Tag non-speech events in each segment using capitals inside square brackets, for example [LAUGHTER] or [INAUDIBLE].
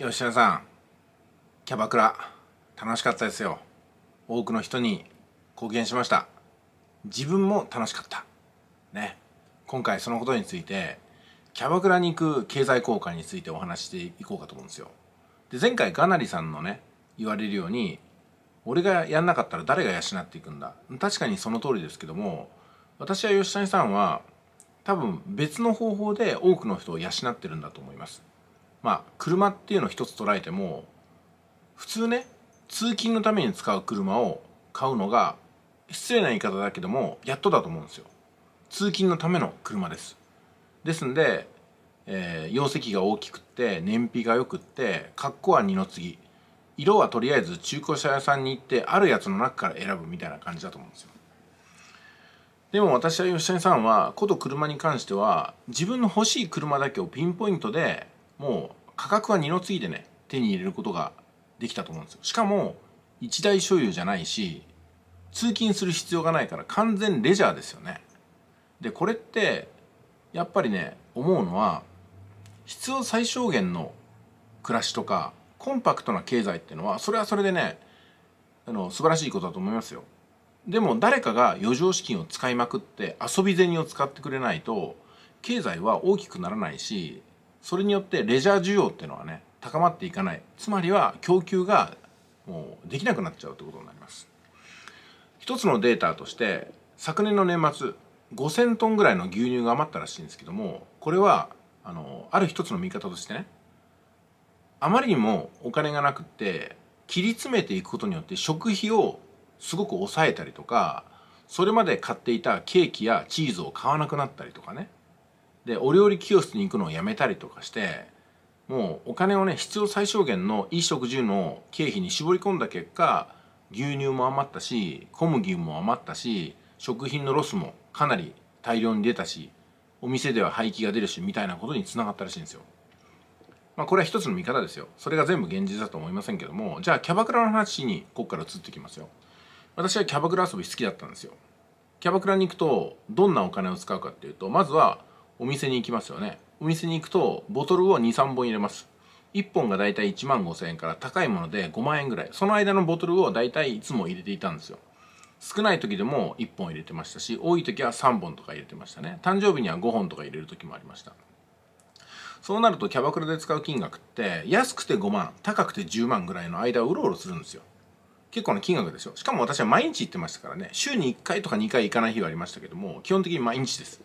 吉田さんキャバクラ楽しかったですよ多くの人に貢献しました自分も楽しかったね今回そのことについてキャバクラに行く経済効果についてお話していこうかと思うんですよで前回ガナリさんのね言われるように俺がやんなかったら誰が養っていくんだ確かにその通りですけども私は吉谷さんは多分別の方法で多くの人を養ってるんだと思いますまあ車っていうのを一つ捉えても普通ね通勤のために使う車を買うのが失礼な言い方だけどもやっとだと思うんですよ通勤のための車ですですんで、えー、容積が大きくって燃費が良くって格好は二の次色はとりあえず中古車屋さんに行ってあるやつの中から選ぶみたいな感じだと思うんですよでも私は吉谷さんはこと車に関しては自分の欲しい車だけをピンポイントでもう価格は二の次でね手に入れることができたと思うんですよしかも一大所有じゃないし通勤する必要がないから完全レジャーですよねでこれってやっぱりね思うのは必要最小限の暮らしとかコンパクトな経済っていうのはそれはそれでねあの素晴らしいことだと思いますよでも誰かが余剰資金を使いまくって遊び銭を使ってくれないと経済は大きくならないしそれによってレジャー需要っていうのはね高まっていかないつまりは供給がもうできなくなっちゃうということになります一つのデータとして昨年の年末5,000トンぐらいの牛乳が余ったらしいんですけどもこれはあのある一つの見方としてねあまりにもお金がなくって切り詰めていくことによって食費をすごく抑えたりとかそれまで買っていたケーキやチーズを買わなくなったりとかねでお料理教室に行くのをやめたりとかしてもうお金をね必要最小限の衣食住の経費に絞り込んだ結果牛乳も余ったし小麦も余ったし食品のロスもかなり大量に出たしお店では廃棄が出るしみたいなことにつながったらしいんですよ。まあ、これは一つの見方ですよ。それが全部現実だと思いませんけどもじゃあキャバクラの話にここから移ってきますよ。私はキャバクラ遊び好きだったんですよ。キャバクラに行くとどんなお金を使うかっていうとまずはお店に行きますよねお店に行くとボトルを23本入れます1本がだいたい1万5000円から高いもので5万円ぐらいその間のボトルをだいたいいつも入れていたんですよ少ない時でも1本入れてましたし多い時は3本とか入れてましたね誕生日には5本とか入れる時もありましたそうなるとキャバクラで使う金額って安くて5万高くて10万ぐらいの間をうろうろするんですよ結構な金額でしょしかも私は毎日行ってましたからね週に1回とか2回行かない日はありましたけども基本的に毎日です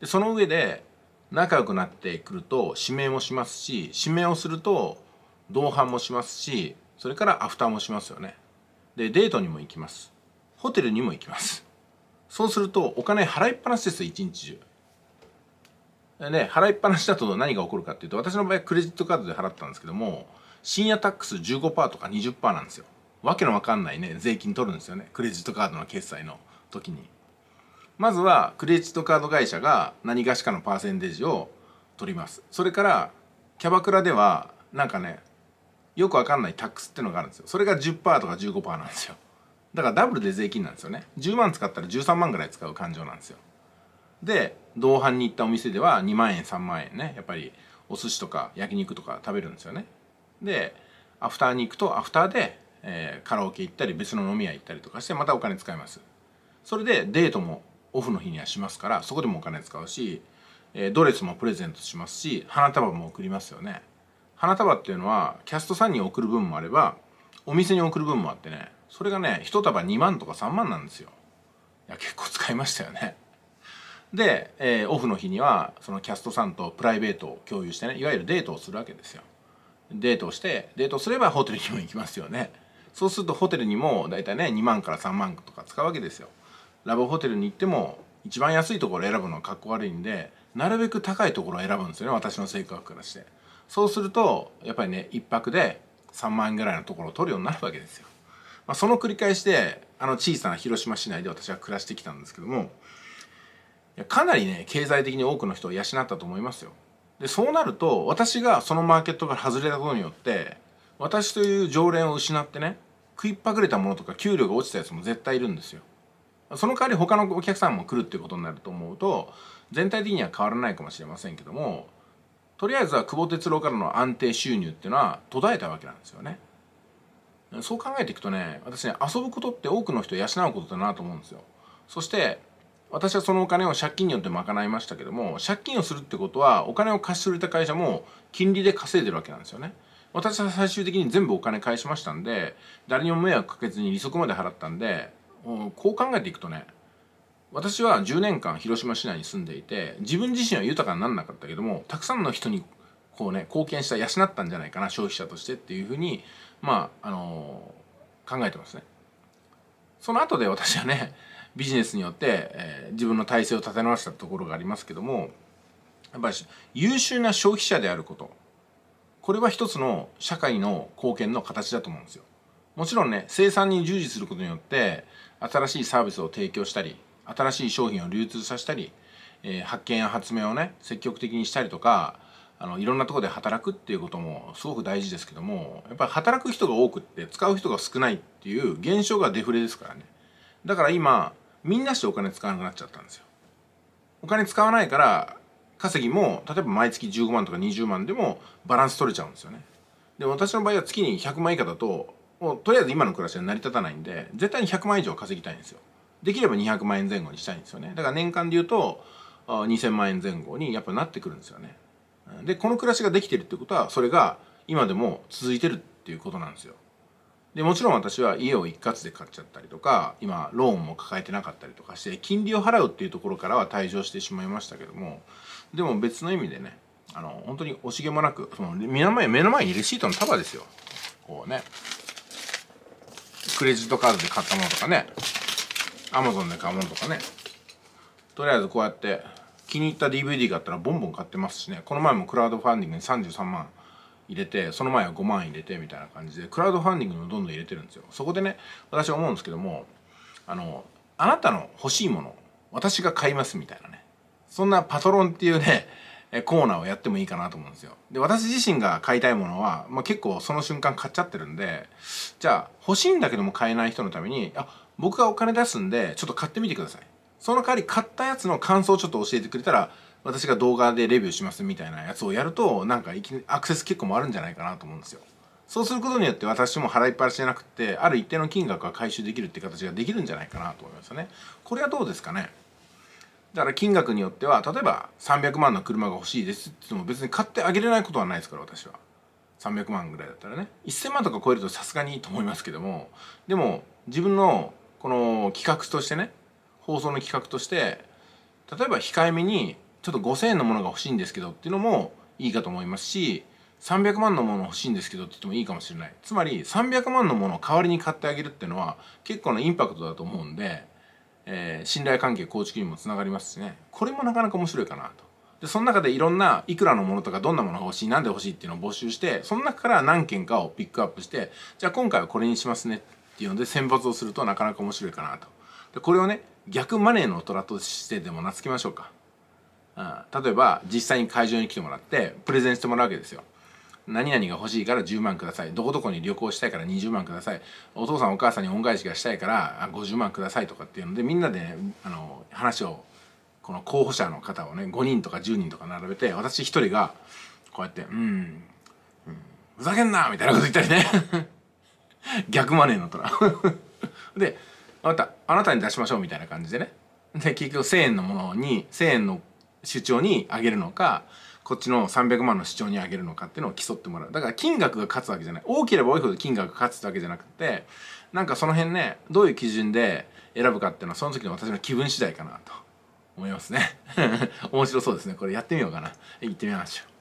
でその上で仲良くなってくると指名もしますし指名をすると同伴もしますしそれからアフターもしますよねでデートにも行きますホテルにも行きますそうするとお金払いっぱなしですよ一日中でね払いっぱなしだと何が起こるかっていうと私の場合クレジットカードで払ったんですけども深夜タックス15%とか20%なんですよわけのわかんないね税金取るんですよねクレジットカードの決済の時にまずはクレジットカード会社が何がしかのパーセンテージを取りますそれからキャバクラではなんかねよくわかんないタックスってのがあるんですよそれが10%とか15%なんですよだからダブルで税金なんですよね10万使ったら13万ぐらい使う感情なんですよで同伴に行ったお店では2万円3万円ねやっぱりお寿司とか焼肉とか食べるんですよねでアフターに行くとアフターで、えー、カラオケ行ったり別の飲み屋行ったりとかしてまたお金使いますそれでデートもオフの日にはしますからそこでもお金使うし、えー、ドレスもプレゼントしますし花束も送りますよね花束っていうのはキャストさんに送る分もあればお店に送る分もあってねそれがね1束2万とか3万なんですよいや結構使いましたよねで、えー、オフの日にはそのキャストさんとプライベートを共有してねいわゆるデートをするわけですよデートをしてデートすればホテルにも行きますよねそうするとホテルにも大体ね2万から3万とか使うわけですよラブホテルに行っても一番安いところを選ぶのはかっこ悪いんでなるべく高いところを選ぶんですよね私の性格からしてそうするとやっぱりね1泊で3万円ぐらいのところを取るようになるわけですよ、まあ、その繰り返しであの小さな広島市内で私は暮らしてきたんですけどもかなりね経済的に多くの人を養ったと思いますよでそうなると私がそのマーケットから外れたことによって私という常連を失ってね食いっぱぐれたものとか給料が落ちたやつも絶対いるんですよその代わり他のお客さんも来るっていうことになると思うと全体的には変わらないかもしれませんけどもとりあえずは久保哲郎からの安定収入っていうのは途絶えたわけなんですよねそう考えていくとね私ね遊ぶことって多くの人を養うことだなと思うんですよそして私はそのお金を借金によって賄いましたけども借金をするってことはお金を貸し取れた会社も金利で稼いでるわけなんですよね私は最終的に全部お金返しましたんで誰にも迷惑かけずに利息まで払ったんでこう考えていくとね私は10年間広島市内に住んでいて自分自身は豊かにならなかったけどもたくさんの人にこうね貢献した養ったんじゃないかな消費者としてっていうふうにまああのー、考えてますね。その後で私はねビジネスによって、えー、自分の体制を立て直したところがありますけどもやっぱり優秀な消費者であることこれは一つの社会の貢献の形だと思うんですよ。もちろんね生産に従事することによって新しいサービスを提供したり新しい商品を流通させたり、えー、発見や発明をね積極的にしたりとかあのいろんなとこで働くっていうこともすごく大事ですけどもやっぱり働く人が多くって使う人が少ないっていう現象がデフレですからねだから今みんなしてお金使わなくなっちゃったんですよお金使わないから稼ぎも例えば毎月15万とか20万でもバランス取れちゃうんですよねで私の場合は月に100万以下だともうとりあえず今の暮らしは成り立たないんで絶対に100万以上稼ぎたいんですよできれば200万円前後にしたいんですよねだから年間で言うと2000万円前後にやっぱなってくるんですよねでこの暮らしができてるってことはそれが今でも続いてるっていうことなんですよでもちろん私は家を一括で買っちゃったりとか今ローンも抱えてなかったりとかして金利を払うっていうところからは退場してしまいましたけどもでも別の意味でねあの本当に惜しげもなくその目の前目の前にレシートの束ですよこうねクレジットカードで買ったものとかねアマゾンで買うものとかねとりあえずこうやって気に入った DVD があったらボンボン買ってますしねこの前もクラウドファンディングに33万入れてその前は5万入れてみたいな感じでクラウドファンディングもどんどん入れてるんですよそこでね私は思うんですけどもあのあなたの欲しいもの私が買いますみたいなねそんなパトロンっていうねコーナーをやってもいいかなと思うんですよ。で、私自身が買いたいものは、まあ、結構その瞬間買っちゃってるんで、じゃあ欲しいんだけども買えない人のために、あ、僕がお金出すんで、ちょっと買ってみてください。その代わり買ったやつの感想をちょっと教えてくれたら、私が動画でレビューしますみたいなやつをやると、なんかアクセス結構もあるんじゃないかなと思うんですよ。そうすることによって私も払いっぱなしじゃなくて、ある一定の金額は回収できるって形ができるんじゃないかなと思いますよね。これはどうですかねだから金額によっては例えば300万の車が欲しいですって言っても別に買ってあげれないことはないですから私は300万ぐらいだったらね1000万とか超えるとさすがにいいと思いますけどもでも自分のこの企画としてね放送の企画として例えば控えめにちょっと5000円のものが欲しいんですけどっていうのもいいかと思いますし300万のもの欲しいんですけどって言ってもいいかもしれないつまり300万のものを代わりに買ってあげるっていうのは結構なインパクトだと思うんでえー、信頼関係構築にもつながりますしねこれもなかなか面白いかなとでその中でいろんないくらのものとかどんなものが欲しい何で欲しいっていうのを募集してその中から何件かをピックアップしてじゃあ今回はこれにしますねっていうので選抜をするとなかなか面白いかなとでこれをね逆マネーの虎としてでも名付けましょうか、うん、例えば実際に会場に来てもらってプレゼンしてもらうわけですよ何々が欲しいから10万くださいどこどこに旅行したいから20万くださいお父さんお母さんに恩返しがしたいから50万くださいとかっていうのでみんなで、ね、あの話をこの候補者の方をね5人とか10人とか並べて私1人がこうやって「うん、うん、ふざけんな!」みたいなこと言ったりね [LAUGHS] 逆マネーのとな [LAUGHS] で「あなたあなたに出しましょう」みたいな感じでねで結局1,000円のものに1,000円の主張にあげるのかこっちの300万の主張に上げるのかっていうのを競ってもらうだから金額が勝つわけじゃない多ければ多いほど金額が勝つわけじゃなくてなんかその辺ねどういう基準で選ぶかっていうのはその時の私の気分次第かなと思いますね [LAUGHS] 面白そうですねこれやってみようかな行ってみましょう